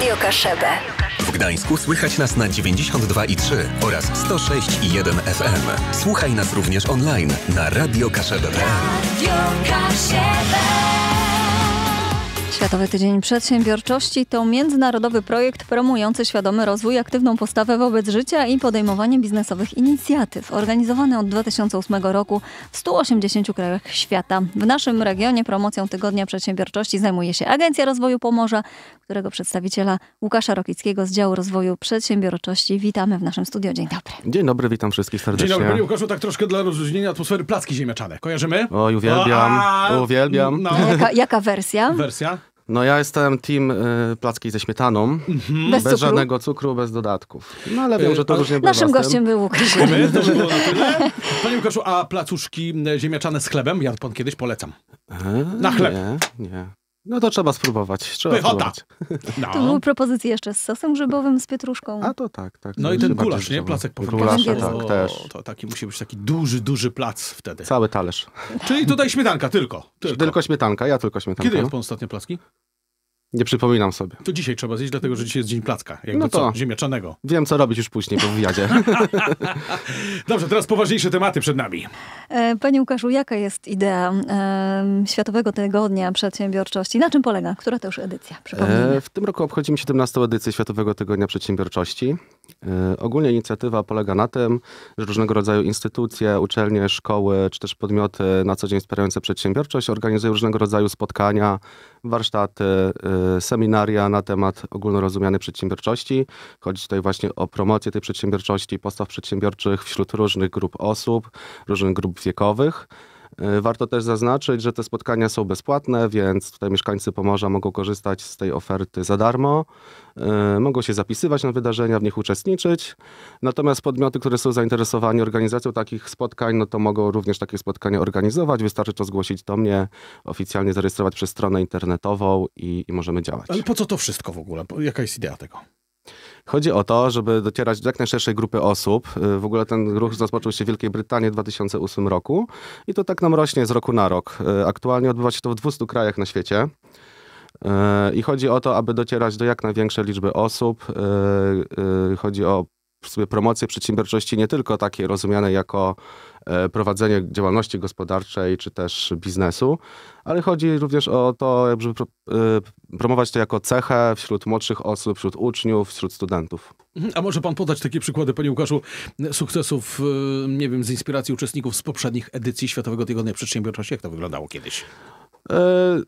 Radio Kaszebę. W Gdańsku słychać nas na 92,3 oraz 106,1 FM. Słuchaj nas również online na radiokaszebę.pl Radio Kaszebę. Światowy Tydzień Przedsiębiorczości to międzynarodowy projekt promujący świadomy rozwój, aktywną postawę wobec życia i podejmowanie biznesowych inicjatyw, organizowany od 2008 roku w 180 krajach świata. W naszym regionie promocją Tygodnia Przedsiębiorczości zajmuje się Agencja Rozwoju Pomorza, którego przedstawiciela Łukasza Rokickiego z działu rozwoju przedsiębiorczości witamy w naszym studio. Dzień dobry. Dzień dobry, witam wszystkich serdecznie. Dzień dobry, Łukaszu, tak troszkę dla rozluźnienia atmosfery placki ziemniaczane. Kojarzymy? Oj, uwielbiam, a... uwielbiam. No. Jaka, jaka wersja? Wersja? No ja jestem team y, placki ze śmietaną. Mhm. Bez, bez żadnego cukru, bez dodatków. No ale y, wiem, że to różnie bywa. Naszym gościem był Łukasz. Panie Łukaszu, a placuszki y, ziemniaczane z chlebem? Ja pan kiedyś polecam. E, na chleb. Nie, nie. No to trzeba spróbować. Trzeba Pychota! Spróbować. No. To były propozycje jeszcze z sosem grzybowym, z pietruszką. A to tak, tak. No i ten gulasz, nie? Placek po Gulasz, tak, też. To taki musi być taki duży, duży plac wtedy. Cały talerz. Czyli tutaj śmietanka tylko. Tylko, tylko śmietanka, ja tylko śmietanka. Kiedy no. jest pan ostatnie placki? Nie przypominam sobie. To dzisiaj trzeba zjeść, dlatego że dzisiaj jest dzień placka. Jakby no to co, ziemniaczanego. Wiem, co robić już później po wywiadzie. Dobrze, teraz poważniejsze tematy przed nami. E, panie Łukaszu, jaka jest idea e, Światowego Tygodnia Przedsiębiorczości? Na czym polega? Która to już edycja? E, w tym roku obchodzimy 17. edycję Światowego Tygodnia Przedsiębiorczości. E, ogólnie inicjatywa polega na tym, że różnego rodzaju instytucje, uczelnie, szkoły, czy też podmioty na co dzień wspierające przedsiębiorczość organizują różnego rodzaju spotkania, warsztaty, e, Y, seminaria na temat ogólnorozumianej przedsiębiorczości. Chodzi tutaj właśnie o promocję tej przedsiębiorczości, postaw przedsiębiorczych wśród różnych grup osób, różnych grup wiekowych. E, warto też zaznaczyć, że te spotkania są bezpłatne, więc tutaj mieszkańcy Pomorza mogą korzystać z tej oferty za darmo. E, mogą się zapisywać na wydarzenia, w nich uczestniczyć. Natomiast podmioty, które są zainteresowani organizacją takich spotkań, no to mogą również takie spotkania organizować. Wystarczy to zgłosić do mnie, oficjalnie zarejestrować przez stronę internetową i, i możemy działać. Ale po co to wszystko w ogóle? Jaka jest idea tego? Chodzi o to, żeby docierać do jak najszerszej grupy osób. Y, w ogóle ten ruch rozpoczął się w Wielkiej Brytanii w 2008 roku i to tak nam rośnie z roku na rok. Y, aktualnie odbywa się to w 200 krajach na świecie. Y, I chodzi o to, aby docierać do jak największej liczby osób. Chodzi o promocję przedsiębiorczości nie tylko takiej rozumianej jako E, prowadzenie działalności gospodarczej czy też biznesu, ale chodzi również o to, żeby e, promować to jako cechę wśród młodszych osób, wśród uczniów, wśród studentów. Mhm, a może pan podać takie przykłady, panie Łukaszu, sukcesów, e, nie wiem, z inspiracji uczestników z poprzednich edycji Światowego Tygodnia Przedsiębiorczości? Jak to wyglądało kiedyś?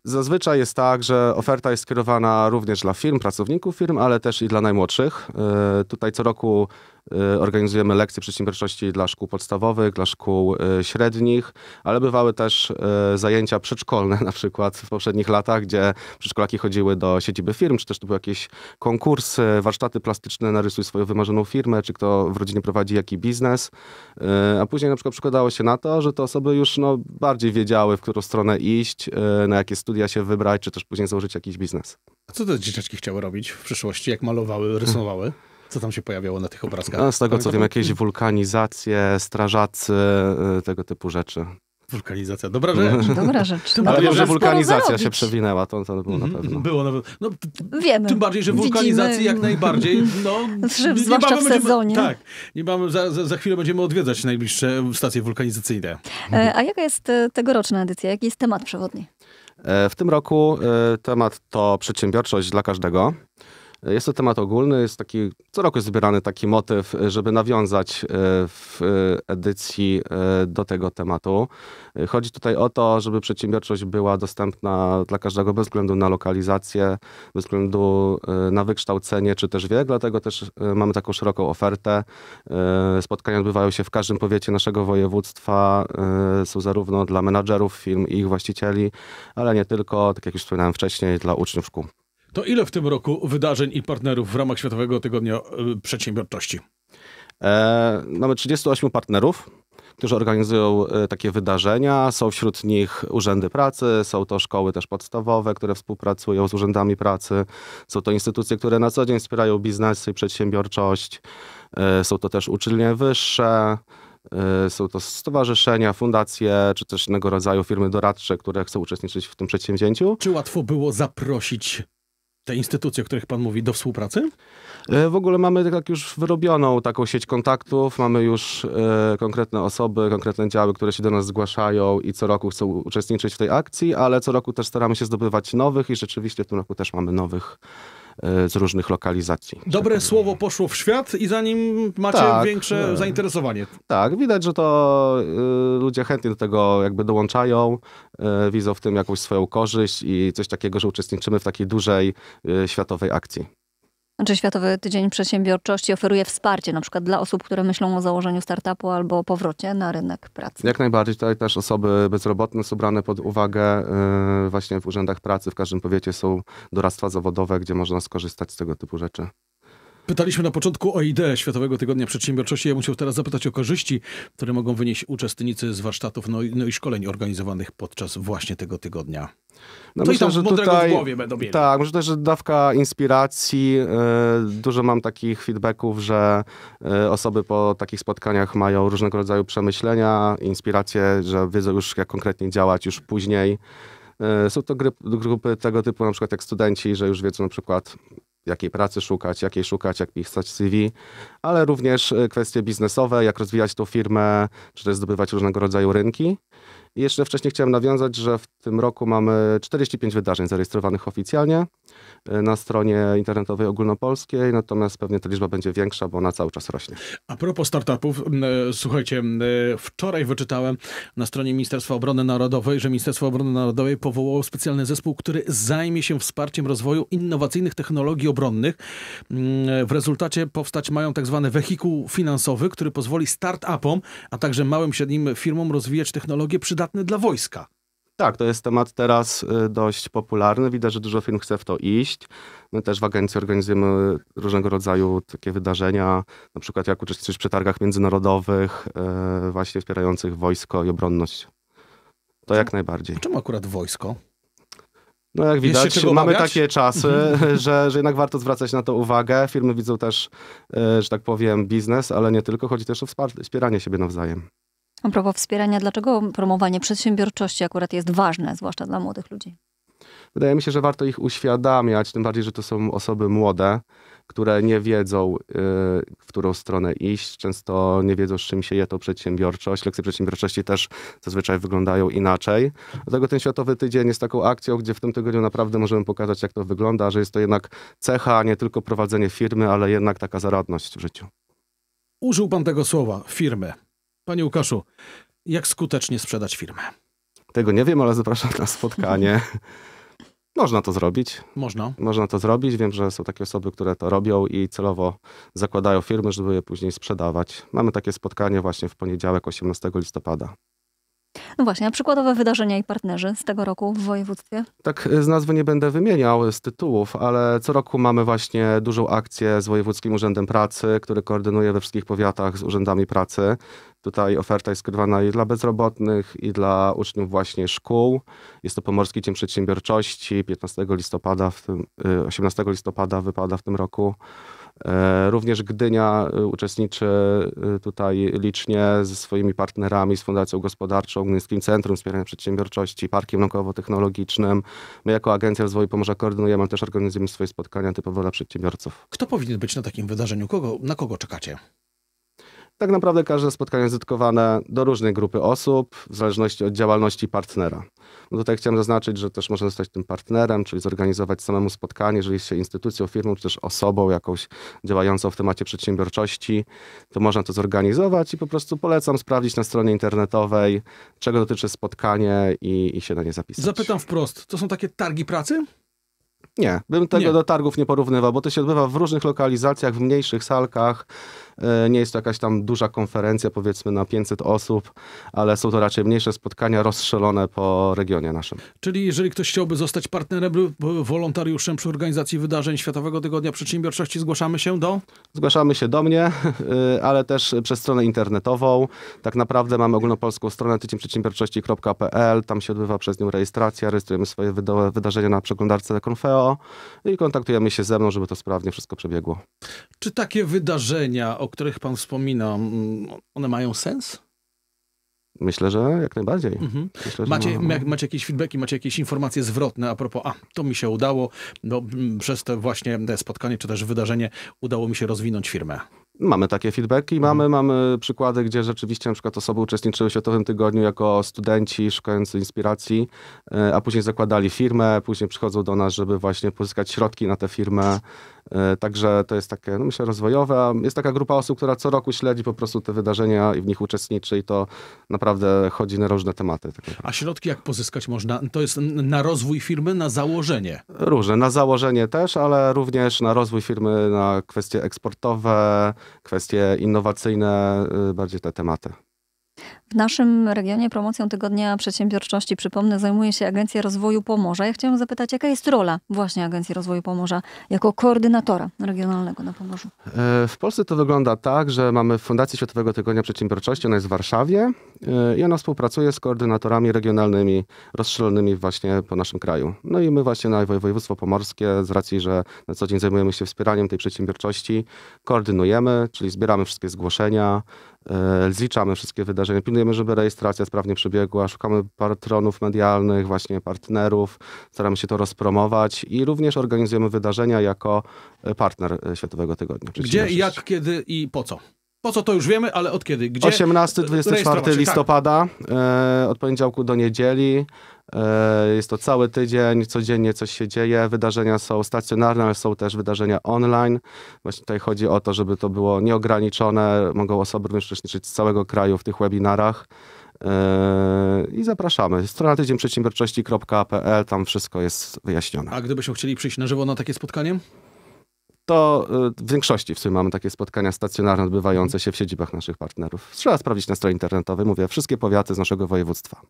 Zazwyczaj jest tak, że oferta jest skierowana również dla firm, pracowników firm, ale też i dla najmłodszych. Tutaj co roku Y, organizujemy lekcje przedsiębiorczości dla szkół podstawowych, dla szkół y, średnich, ale bywały też y, zajęcia przedszkolne na przykład w poprzednich latach, gdzie przedszkolaki chodziły do siedziby firm, czy też to były jakieś konkursy, warsztaty plastyczne, narysuj swoją wymarzoną firmę, czy kto w rodzinie prowadzi jaki biznes. A później na przykład przekładało się na to, że te osoby już no, bardziej wiedziały, w którą stronę iść, na jakie studia się wybrać, czy też później założyć jakiś biznes. A co te dzieciaczki chciały robić w przyszłości, jak malowały, rysowały? Hmm. Co tam się pojawiało na tych obrazkach? No, z tego co wiem, jakieś wulkanizacje, strażacy, e, tego typu rzeczy. Wulkanizacja, dobra rzecz. Dobra rzecz. Tym bardziej, że wulkanizacja się przewinęła, to, to było na mhm. pewno. Było na pewno. No, Wiemy. Tym bardziej, że wulkanizacji jak najbardziej. No, Szyb, znaczy, zwłaszcza w sezonie. tak. Niebawem, za, za, za chwilę będziemy odwiedzać najbliższe stacje wulkanizacyjne. E, a jaka jest e, tegoroczna edycja? Jaki jest temat przewodni? w tym roku temat to przedsiębiorczość dla każdego. Jest to temat ogólny, jest taki, co roku jest zbierany taki motyw, żeby nawiązać e, w edycji e, do tego tematu. Chodzi tutaj o to, żeby przedsiębiorczość była dostępna dla każdego bez względu na lokalizację, bez względu e, na wykształcenie czy też wiek, dlatego też mamy taką szeroką ofertę. Spotkania odbywają się w każdym powiecie naszego województwa, są zarówno dla menadżerów firm i ich właścicieli, ale nie tylko, tak jak już wspominałem wcześniej, dla uczniów szkół. To ile w tym roku wydarzeń i partnerów w ramach Światowego Tygodnia y, Przedsiębiorczości? E, mamy 38 partnerów, którzy organizują e, takie wydarzenia. Są wśród nich urzędy pracy, są to szkoły też podstawowe, które współpracują z urzędami pracy, są to instytucje, które na co dzień wspierają biznes i przedsiębiorczość, e, są to też uczelnie wyższe. E, są to stowarzyszenia, fundacje, czy też innego rodzaju firmy doradcze, które chcą uczestniczyć w tym przedsięwzięciu. Czy łatwo było zaprosić te instytucje, o których Pan mówi, do współpracy? E, w ogóle mamy tak już wyrobioną taką sieć kontaktów, mamy już e, konkretne osoby, konkretne działy, które się do nas zgłaszają i co roku chcą uczestniczyć w tej akcji, ale co roku też staramy się zdobywać nowych i rzeczywiście w tym roku też mamy nowych E, z różnych lokalizacji. Dobre słowo poszło w świat i zanim macie tak, większe e, zainteresowanie. Tak, widać, że to e, ludzie chętnie do tego jakby dołączają, widzą w tym jakąś swoją korzyść i coś takiego, że uczestniczymy w takiej dużej światowej akcji. Czy Światowy Tydzień Przedsiębiorczości oferuje wsparcie na przykład dla osób, które myślą o założeniu startupu albo o powrocie na rynek pracy? Jak najbardziej. Tutaj też osoby bezrobotne są brane pod uwagę e, właśnie w urzędach pracy. W każdym powiecie są doradztwa zawodowe, gdzie można skorzystać z tego typu rzeczy. Pytaliśmy na początku o ideę Światowego Tygodnia Przedsiębiorczości. Ja chciał teraz zapytać o korzyści, które mogą wynieść uczestnicy z warsztatów no i, no i szkoleń organizowanych podczas właśnie tego tygodnia. No to myślę, i tam że tutaj, w głowie będą mieli. Tak, może też, dawka inspiracji. E, dużo mam takich feedbacków, że e, osoby po takich spotkaniach mają różnego rodzaju przemyślenia, inspiracje, że wiedzą już jak konkretnie działać już później. E, są to grupy tego typu, na przykład jak studenci, że już wiedzą na przykład, jakiej pracy szukać, jakiej szukać, jak pisać CV, ale również e, kwestie biznesowe, jak rozwijać tą firmę, czy też zdobywać różnego rodzaju rynki jeszcze wcześniej chciałem nawiązać, że w tym roku mamy 45 wydarzeń zarejestrowanych oficjalnie e, na stronie internetowej ogólnopolskiej, natomiast pewnie ta liczba będzie większa, bo ona cały czas rośnie. A propos startupów, e, słuchajcie, e, wczoraj wyczytałem na stronie Ministerstwa Obrony Narodowej, że Ministerstwo Obrony Narodowej powołało specjalny zespół, który zajmie się wsparciem rozwoju innowacyjnych technologii obronnych. W rezultacie powstać mają tak zwany wehikuł finansowy, który pozwoli startupom, a także małym średnim firmom rozwijać technologie przy przydatne dla wojska. Tak, to jest temat teraz y, dość popularny. Widać, że dużo firm chce w to iść. My też w agencji organizujemy różnego rodzaju takie wydarzenia, na przykład jak uczestniczyć w przetargach międzynarodowych, y, właśnie wspierających wojsko i obronność. To jak najbardziej. Czemu akurat wojsko? No jak widać, mamy takie czasy, mhm. że, że jednak warto zwracać na to uwagę. Firmy widzą też, y, że tak powiem, biznes, ale nie tylko, chodzi też o wspieranie siebie nawzajem. A propos wspierania, dlaczego promowanie przedsiębiorczości akurat jest ważne, zwłaszcza dla młodych ludzi? Wydaje mi się, że warto ich uświadamiać, tym bardziej, że to są osoby młode, które nie wiedzą, y, w którą stronę iść. Często nie wiedzą, z czym się je to przedsiębiorczość. Lekcje przedsiębiorczości też zazwyczaj wyglądają inaczej. Dlatego ten Światowy Tydzień jest taką akcją, gdzie w tym tygodniu naprawdę możemy pokazać, jak to wygląda, że jest to jednak cecha, nie tylko prowadzenie firmy, ale jednak taka zaradność w życiu. Użył pan tego słowa, firmy. Panie Łukaszu, jak skutecznie sprzedać firmę? Tego nie wiem, ale zapraszam na spotkanie. Można to zrobić. Można. Można to zrobić. Wiem, że są takie osoby, które to robią i celowo zakładają firmy, żeby je później sprzedawać. Mamy takie spotkanie właśnie w poniedziałek 18 listopada. No właśnie, a przykładowe wydarzenia i partnerzy z tego roku w województwie? Tak, z nazwy nie będę wymieniał, z tytułów, ale co roku mamy właśnie dużą akcję z Wojewódzkim Urzędem Pracy, który koordynuje we wszystkich powiatach z urzędami pracy. Tutaj oferta jest skrywana i dla bezrobotnych, i dla uczniów właśnie szkół. Jest to Pomorski Dzień Przedsiębiorczości, 15 listopada, w tym, 18 y, listopada wypada w tym roku. E, również Gdynia e, uczestniczy e, tutaj licznie ze swoimi partnerami, z Fundacją Gospodarczą, Gdyńskim Centrum Wspierania Przedsiębiorczości, Parkiem Naukowo-Technologicznym. My jako Agencja Rozwoju Pomorza koordynujemy, też organizujemy swoje spotkania typowo dla przedsiębiorców. Kto powinien być na takim wydarzeniu? Kogo, na kogo czekacie? tak naprawdę każde spotkanie jest dedykowane do różnej grupy osób, w zależności od działalności partnera. No tutaj chciałem zaznaczyć, że też można zostać tym partnerem, czyli zorganizować samemu spotkanie, jeżeli jest się instytucją, firmą, czy też osobą jakąś działającą w temacie przedsiębiorczości, to można to zorganizować i po prostu polecam sprawdzić na stronie internetowej, czego dotyczy spotkanie i, i się na nie zapisać. Zapytam wprost, to są takie targi pracy? Nie, bym tego nie. do targów nie porównywał, bo to się odbywa w różnych lokalizacjach, w mniejszych salkach. E, nie jest to jakaś tam duża konferencja, powiedzmy na 500 osób, ale są to raczej mniejsze spotkania rozstrzelone po regionie naszym. Czyli jeżeli ktoś chciałby zostać partnerem lub wolontariuszem przy organizacji wydarzeń Światowego Tygodnia Przedsiębiorczości, zgłaszamy się do? Zgłaszamy się do mnie, e, ale też przez stronę internetową. Tak naprawdę mamy ogólnopolską stronę tydziemprzedziembiorczości.pl, tam się odbywa przez nią rejestracja, rejestrujemy swoje wydarzenia na przeglądarce Konfeo i kontaktujemy się ze mną, żeby to sprawnie wszystko przebiegło. Czy takie wydarzenia, o których pan wspomina, mm, one mają sens? Myślę, że jak najbardziej. Mhm. Myślę, macie, ma... macie jakieś feedbacki, macie jakieś informacje zwrotne a propos, a to mi się udało, bo mm, przez to właśnie e, spotkanie czy też wydarzenie udało mi się rozwinąć firmę. Mamy takie feedbacki, mhm. mamy, mamy przykłady, gdzie rzeczywiście na przykład osoby uczestniczyły w Światowym Tygodniu jako studenci szukający inspiracji, e, a później zakładali firmę, później przychodzą do nas, żeby właśnie pozyskać środki na tę firmę E, także to jest takie, no myślę, rozwojowe. Jest taka grupa osób, która co roku śledzi po prostu te wydarzenia i w nich uczestniczy i to naprawdę chodzi na różne tematy. Tak a środki jak pozyskać można? To jest na rozwój firmy, na założenie? Różne, na założenie też, ale również na rozwój firmy, na kwestie eksportowe, kwestie innowacyjne, y, bardziej te tematy. W naszym regionie promocją Tygodnia Przedsiębiorczości, przypomnę, zajmuje się Agencja Rozwoju Pomorza. Ja chciałam zapytać, jaka jest rola właśnie Agencji Rozwoju Pomorza jako koordynatora regionalnego na Pomorzu? E, w Polsce to wygląda tak, że mamy Fundację Światowego Tygodnia Przedsiębiorczości, ona jest w Warszawie e, i ona współpracuje z koordynatorami regionalnymi rozstrzelonymi właśnie po naszym kraju. No i my właśnie na województwo pomorskie, z racji, że na co dzień zajmujemy się wspieraniem tej przedsiębiorczości, koordynujemy, czyli zbieramy wszystkie zgłoszenia, E, zliczamy wszystkie wydarzenia, pilnujemy, żeby rejestracja sprawnie przebiegła, szukamy patronów medialnych, właśnie partnerów, staramy się to rozpromować i również organizujemy wydarzenia jako e, partner e, Światowego Tygodnia. Gdzie, jak, kiedy i po co? Po co to już wiemy, ale od kiedy? Gdzie? 18-24 tak. listopada, tak. od poniedziałku do niedzieli. E, jest to cały tydzień, codziennie coś się dzieje. Wydarzenia są stacjonarne, ale są też wydarzenia online. Właśnie tutaj chodzi o to, żeby to było nieograniczone. Mogą osoby również uczestniczyć z całego kraju w tych webinarach. E, I zapraszamy. Strona tydzień przedsiębiorczości.pl, tam wszystko jest wyjaśnione. A gdybyśmy chcieli przyjść na żywo na takie spotkanie? to e, w większości w sumie mamy takie spotkania stacjonarne odbywające się w siedzibach naszych partnerów. Trzeba sprawdzić na stronie internetowej. Mówię, wszystkie powiaty z naszego województwa.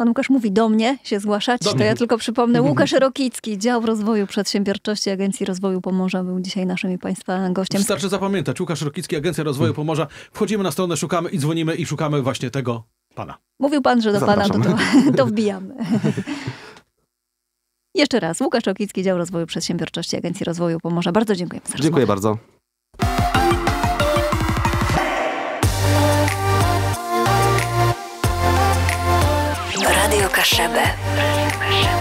Pan Łukasz mówi do mnie się zgłaszać, do to mnie. ja tylko przypomnę. Łukasz Rokicki, Dział Rozwoju Przedsiębiorczości Agencji Rozwoju Pomorza był dzisiaj naszym i Państwa gościem. Starczy zapamiętać. Łukasz Rokicki, Agencja Rozwoju mhm. Pomorza. Wchodzimy na stronę, szukamy i dzwonimy i szukamy właśnie tego Pana. Mówił Pan, że do Zapraszam. Pana, to, to, to wbijamy. Jeszcze raz, Łukasz Rokicki, Dział Rozwoju Przedsiębiorczości Agencji Rozwoju Pomorza. Bardzo dziękuję. Dziękuję bardzo. Potrzebę.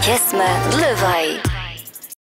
Kesme, dlewaj.